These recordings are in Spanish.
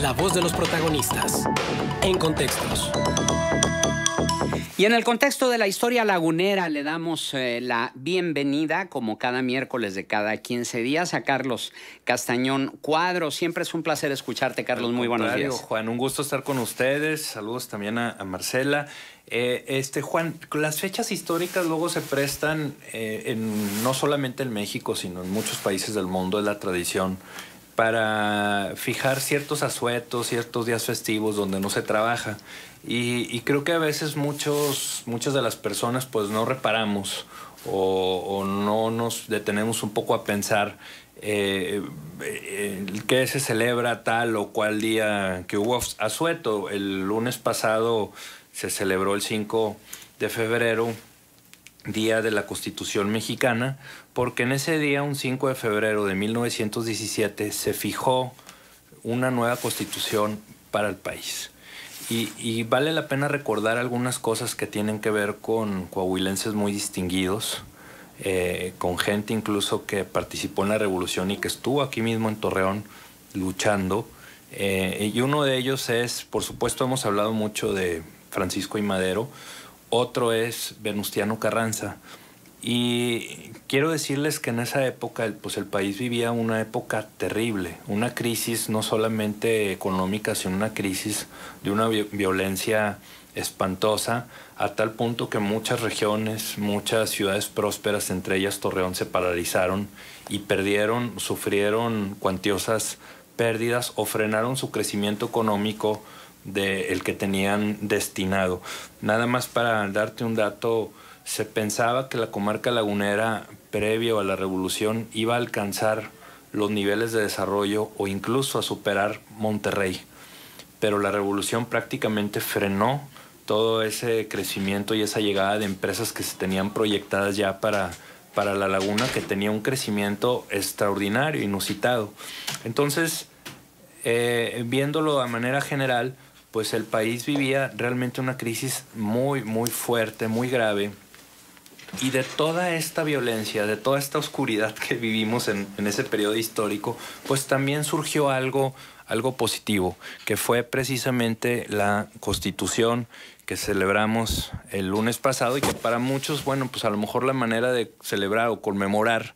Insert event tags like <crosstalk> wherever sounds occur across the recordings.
La voz de los protagonistas. En contextos. Y en el contexto de la historia lagunera le damos eh, la bienvenida, como cada miércoles de cada 15 días, a Carlos Castañón Cuadro. Siempre es un placer escucharte, Carlos. Muy buenos días. Juan, un gusto estar con ustedes. Saludos también a, Marcela. Eh, este, Juan, las fechas históricas luego se prestan eh, en, no solamente en México, sino en muchos países del mundo. Es la tradición para fijar ciertos asuetos, ciertos días festivos donde no se trabaja. Y, creo que a veces muchos, muchas de las personas pues no reparamos o, no nos detenemos un poco a pensar eh, qué se celebra tal o cual día que hubo asueto. El lunes pasado se celebró el 5 de febrero día de la Constitución mexicana, porque en ese día, un 5 de febrero de 1917, se fijó una nueva constitución para el país. Y, vale la pena recordar algunas cosas que tienen que ver con coahuilenses muy distinguidos, eh, con gente incluso que participó en la revolución y que estuvo aquí mismo en Torreón luchando. Eh, y uno de ellos es, por supuesto, hemos hablado mucho de Francisco y Madero, otro es Venustiano Carranza. Y quiero decirles que en esa época pues el país vivía una época terrible, una crisis no solamente económica, sino una crisis de una violencia espantosa, a tal punto que muchas regiones, muchas ciudades prósperas, entre ellas Torreón, se paralizaron y perdieron, sufrieron cuantiosas pérdidas o frenaron su crecimiento económico del el que tenían destinado. Nada más para darte un dato, se pensaba que la comarca lagunera previo a la revolución iba a alcanzar los niveles de desarrollo o incluso a superar Monterrey. Pero la revolución prácticamente frenó todo ese crecimiento y esa llegada de empresas que se tenían proyectadas ya para, para la laguna, que tenía un crecimiento extraordinario, inusitado. Entonces, eh, viéndolo de manera general, pues el país vivía realmente una crisis muy, muy fuerte, muy grave. Y de toda esta violencia, de toda esta oscuridad que vivimos en, ese periodo histórico, pues también surgió algo, algo positivo, que fue precisamente la constitución que celebramos el lunes pasado y que para muchos, bueno, pues a lo mejor la manera de celebrar o conmemorar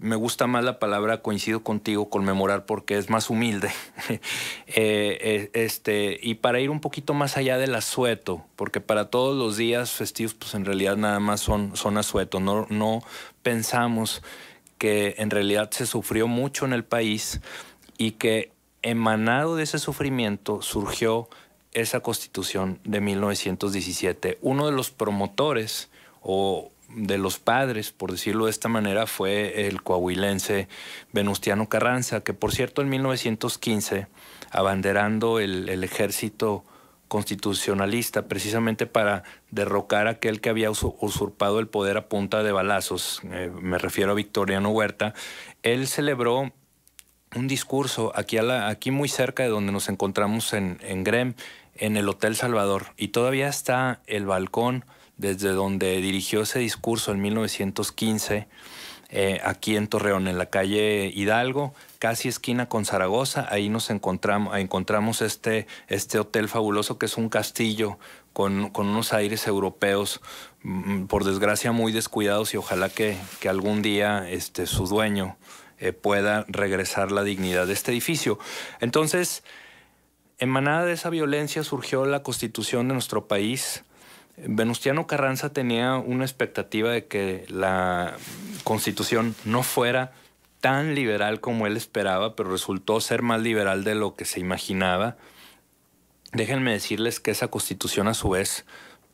me gusta más la palabra, coincido contigo, conmemorar, porque es más humilde. <laughs> Eh, eh, este, y para ir un poquito más allá del asueto, porque para todos los días festivos, pues en realidad nada más son, son asueto. No, no pensamos que en realidad se sufrió mucho en el país y que emanado de ese sufrimiento surgió esa constitución de 1917. Uno de los promotores o de los padres, por decirlo de esta manera, fue el coahuilense Venustiano Carranza, que por cierto en 1915, abanderando el, ejército constitucionalista, precisamente para derrocar a aquel que había usurpado el poder a punta de balazos, eh, me refiero a Victoriano Huerta, él celebró un discurso aquí, aquí muy cerca de donde nos encontramos en, en Grem, en el Hotel Salvador, y todavía está el balcón desde donde dirigió ese discurso en 1915, eh, aquí en Torreón, en la calle Hidalgo, casi esquina con Zaragoza. Ahí nos encontramos, encontramos este, este hotel fabuloso que es un castillo con, unos aires europeos, mm, por desgracia muy descuidados y ojalá que, algún día este, su dueño eh, pueda regresar la dignidad de este edificio. Entonces, emanada de esa violencia surgió la constitución de nuestro país Venustiano Carranza tenía una expectativa de que la constitución no fuera tan liberal como él esperaba, pero resultó ser más liberal de lo que se imaginaba. Déjenme decirles que esa constitución a su vez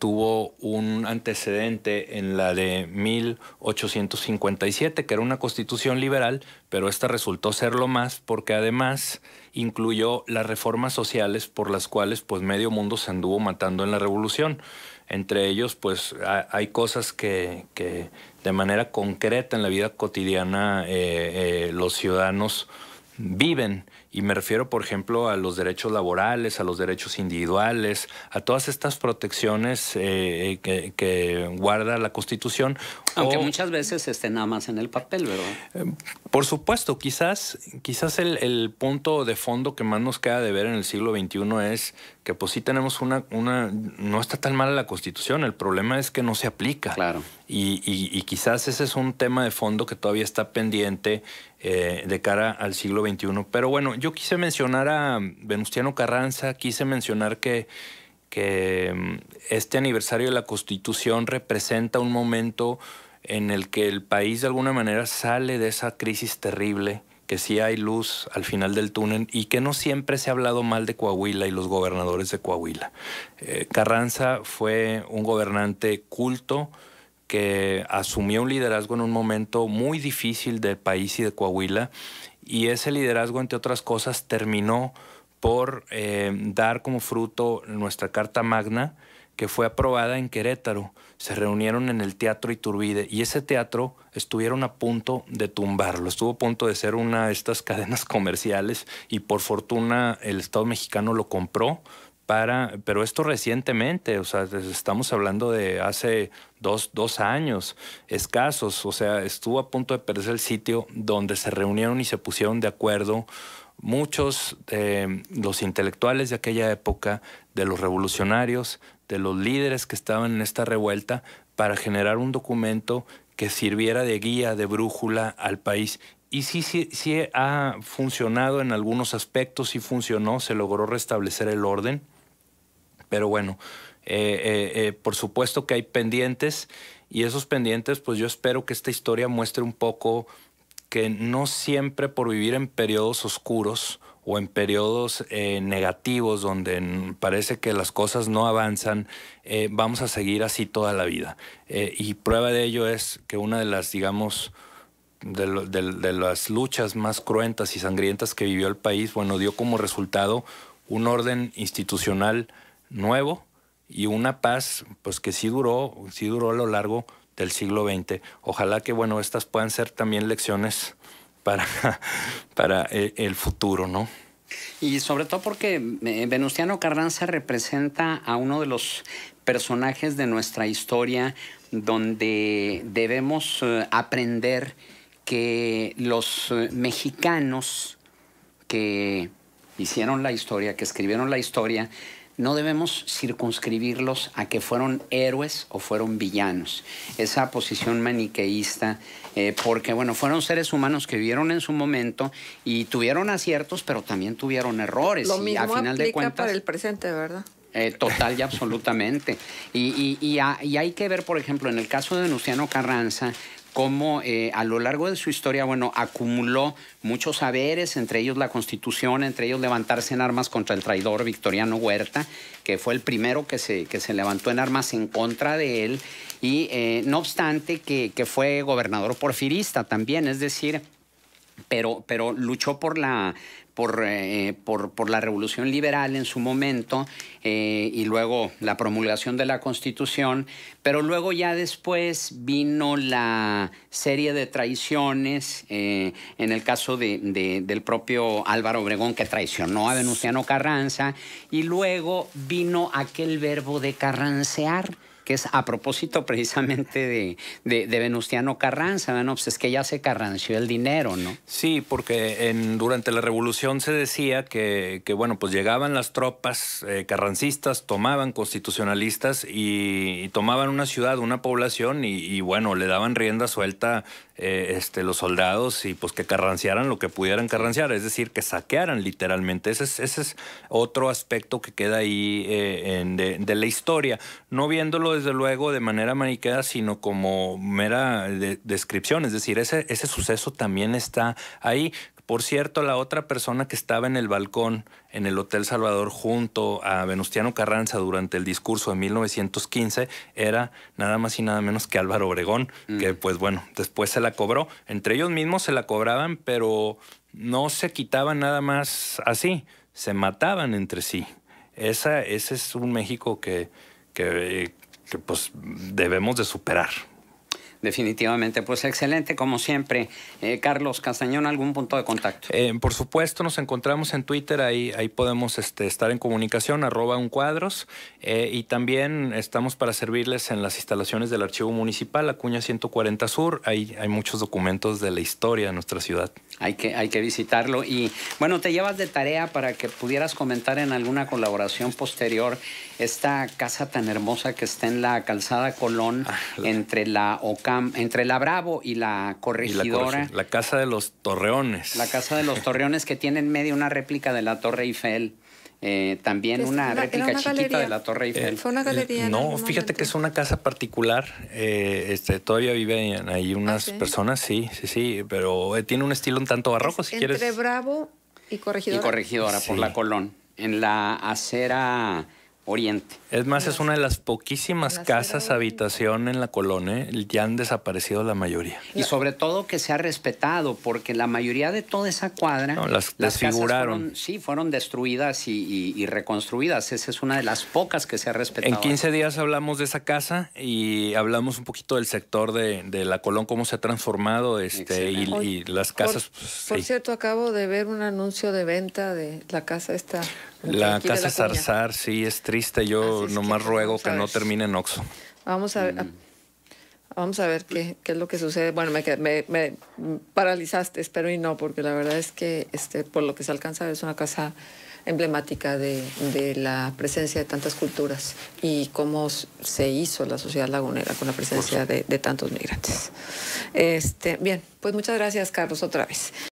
tuvo un antecedente en la de 1857, que era una constitución liberal, pero esta resultó ser lo más porque además incluyó las reformas sociales por las cuales pues medio mundo se anduvo matando en la revolución. Entre ellos pues hay cosas que, de manera concreta en la vida cotidiana eh, eh, los ciudadanos viven. Y me refiero, por ejemplo, a los derechos laborales, a los derechos individuales, a todas estas protecciones eh, eh, que, guarda la Constitución. Aunque muchas veces esté nada más en el papel, ¿verdad? Eh, por supuesto, quizás, quizás el, punto de fondo que más nos queda de ver en el siglo XXI es que pues sí tenemos una, una no está tan mala la Constitución, el problema es que no se aplica. Claro. y quizás ese es un tema de fondo que todavía está pendiente eh, de cara al siglo XXI. Pero bueno, yo quise mencionar a Venustiano Carranza, quise mencionar que, mm, este aniversario de la Constitución representa un momento en el que el país de alguna manera sale de esa crisis terrible, que sí hay luz al final del túnel y que no siempre se ha hablado mal de Coahuila y los gobernadores de Coahuila. Eh, Carranza fue un gobernante culto, que asumió un liderazgo en un momento muy difícil del país y de Coahuila, y ese liderazgo, entre otras cosas, terminó por eh, dar como fruto nuestra Carta Magna, que fue aprobada en Querétaro. Se reunieron en el Teatro Iturbide y ese teatro estuvieron a punto de tumbarlo. Estuvo a punto de ser una de estas <laughs> cadenas comerciales y por fortuna el Estado mexicano lo compró, pero esto recientemente, o sea, estamos hablando de hace dos, dos, años escasos, o sea, estuvo a punto de perderse el sitio donde se reunieron y se pusieron de acuerdo muchos de eh, los intelectuales de aquella época, de los revolucionarios, de los líderes que estaban en esta revuelta, para generar un documento que sirviera de guía, de brújula al país y sí, sí, sí, ha funcionado en algunos aspectos, sí funcionó, se logró restablecer el orden, pero bueno, eh, eh, eh, por supuesto que hay pendientes y esos pendientes, pues yo espero que esta historia muestre un poco que no siempre por vivir en periodos oscuros o en periodos negativos donde parece que las cosas no avanzan, vamos a seguir así toda la vida. y prueba de ello es que una de las, digamos, de las luchas más cruentas y sangrientas que vivió el país, bueno, dio como resultado un orden institucional nuevo y una paz pues que sí duró, sí duró a lo largo del siglo XX. Ojalá que bueno, estas puedan ser también lecciones para, <laughs> para eh, el, futuro, ¿no? Y sobre todo porque eh, Venustiano Carranza representa a uno de los personajes de nuestra historia donde debemos eh, aprender que los mexicanos que hicieron la historia, que escribieron la historia, no debemos circunscribirlos a que fueron héroes o fueron villanos. Esa posición maniqueísta, eh, porque bueno, fueron seres humanos que vivieron en su momento y tuvieron aciertos, pero también tuvieron errores. Lo a final de cuentas, para el presente, ¿verdad? Eh, total y absolutamente. Y, hay que ver, por ejemplo, en el caso de Luciano Carranza, cómo eh, a lo largo de su historia, bueno, acumuló muchos saberes, entre ellos la Constitución, entre ellos levantarse en armas contra el traidor Victoriano Huerta, que fue el primero que se, levantó en armas en contra de él, y eh, no obstante que, fue gobernador porfirista también, es decir, pero, luchó por la, eh, por, por, la revolución liberal en su momento eh, y luego la promulgación de la constitución, pero luego ya después vino la serie de traiciones, eh, en el caso del propio Álvaro Obregón que traicionó a Venustiano Carranza, y luego vino aquel verbo de carrancear que es a propósito precisamente de, Venustiano Carranza. Bueno, pues es que ya se carranció el dinero, ¿no? Sí, porque en, durante la revolución se decía que, que bueno, pues llegaban las tropas eh, carrancistas, tomaban constitucionalistas y, tomaban una ciudad, una población y, bueno, le daban rienda suelta eh, este, los soldados y pues que carranciaran lo que pudieran carranciar, es decir, que saquearan literalmente. Ese es, ese es otro aspecto que queda ahí eh, de, de la historia, no viéndolo desde luego de manera maniquea, sino como mera descripción. Es decir, ese, ese suceso también está ahí. Por cierto, la otra persona que estaba en el balcón en el Hotel Salvador junto a Venustiano Carranza durante el discurso de 1915 era nada más y nada menos que Álvaro Obregón, mm. que pues bueno, después se la cobró. Entre ellos mismos se la cobraban, pero no se quitaban nada más así, se mataban entre sí. Esa, ese es un México que, que, eh, que pues debemos de superar. Definitivamente, pues excelente como siempre. Eh, Carlos Castañón, ¿algún punto de contacto? Eh, por supuesto, nos encontramos en Twitter, ahí, podemos este, estar en comunicación, arroba un cuadros, eh, y también estamos para servirles en las instalaciones del Archivo Municipal, Acuña 140 Sur, ahí hay muchos documentos de la historia de nuestra ciudad. Hay que, hay que visitarlo y bueno, te llevas de tarea para que pudieras comentar en alguna colaboración posterior esta casa tan hermosa que está en la calzada Colón ah, entre la OCA entre la Bravo y la Corregidora. la, Casa de los Torreones. La Casa de los Torreones que tiene en medio una réplica de la Torre Eiffel. Eh, también una, réplica chiquita de la Torre eh, Eiffel. Fue una galería. No, fíjate que es una casa particular. Eh, este, todavía viven ahí unas ah, personas, sí, sí, sí, pero tiene un estilo un tanto barroco, si quieres. Entre Bravo y Corregidora. Y Corregidora, por la Colón. En la acera Oriente. Es más, es una de las poquísimas casas habitación en la colonia, ya han desaparecido la mayoría. Y sobre todo que se ha respetado, porque la mayoría de toda esa cuadra... las, figuraron Fueron, sí, fueron destruidas y, reconstruidas. Esa es una de las pocas que se ha respetado. En 15 días hablamos de esa casa y hablamos un poquito del sector de, la Colón, cómo se ha transformado este, y, las casas... Por, pues, cierto, acabo de ver un anuncio de venta de la casa esta... La casa Zarzar, sí, este triste. Yo nomás ruego que no termine en Oxo. Vamos a ver. Mm. Vamos a ver qué, es lo que sucede. Bueno, me, paralizaste, espero y no, porque la verdad es que este, por lo que se alcanza es una casa emblemática de, la presencia de tantas culturas y cómo se hizo la sociedad lagunera con la presencia de, de tantos migrantes. Este, bien, pues muchas gracias, Carlos, otra vez.